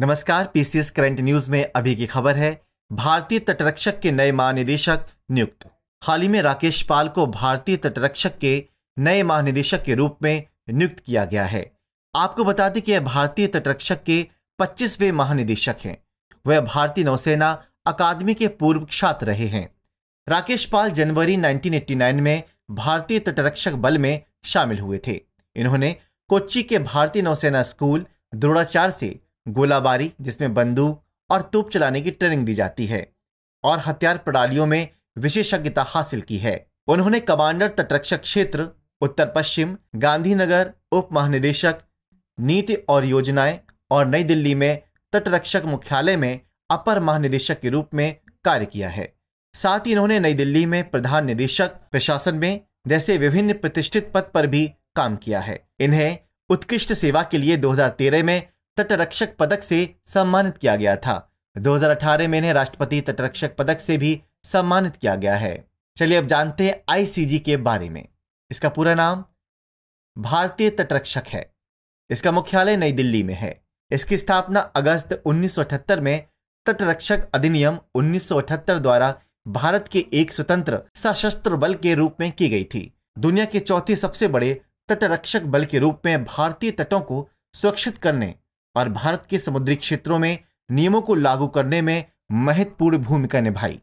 नमस्कार PCS current news में अभी की खबर है भारतीय तटरक्षक के नए महानिदेशक नियुक्त हाल ही में राकेश पाल को भारतीय तटरक्षक के नए महानिदेशक के रूप में नियुक्त किया गया है आपको बता दें कि भारतीय तटरक्षक के 25वें महानिदेशक हैं वह भारतीय नौसेना अकादमी के पूर्व छात्र रहे हैं राकेश पाल जनवरी 1989 में भारतीय तटरक्षक बल में शामिल हुए थे इन्होंने कोच्चि के भारतीय नौसेना स्कूल द्रोड़ाचार से गोलाबारी जिसमें बंदूक और तोप चलाने की ट्रेनिंग दी जाती है और हथियार प्रणालियों में विशेषज्ञता हासिल की है उन्होंने कमांडर तटरक्षक क्षेत्र उत्तर पश्चिम गांधीनगर उप महानिदेशक नीति और योजनाएं और नई दिल्ली में तटरक्षक मुख्यालय में अपर महानिदेशक के रूप में कार्य किया है साथ ही इन्होंने नई दिल्ली में प्रधान निदेशक प्रशासन में जैसे विभिन्न प्रतिष्ठित पद पर भी काम किया है इन्हें उत्कृष्ट सेवा के लिए 2013 में तटरक्षक पदक से सम्मानित किया गया था 2018 में इन्हें राष्ट्रपति तटरक्षक पदक से भी सम्मानित किया गया है चलिए अब जानते हैं आईसीजी के बारे में इसका पूरा नाम भारतीय तटरक्षक है इसका मुख्यालय नई दिल्ली में है इसकी स्थापना अगस्त उन्नीस में तटरक्षक अधिनियम उन्नीस द्वारा भारत के एक स्वतंत्र सशस्त्र बल के रूप में की गई थी दुनिया के चौथे सबसे बड़े तटरक्षक बल के रूप में भारतीय तटों को सुरक्षित करने और भारत के समुद्री क्षेत्रों में नियमों को लागू करने में महत्वपूर्ण भूमिका निभाई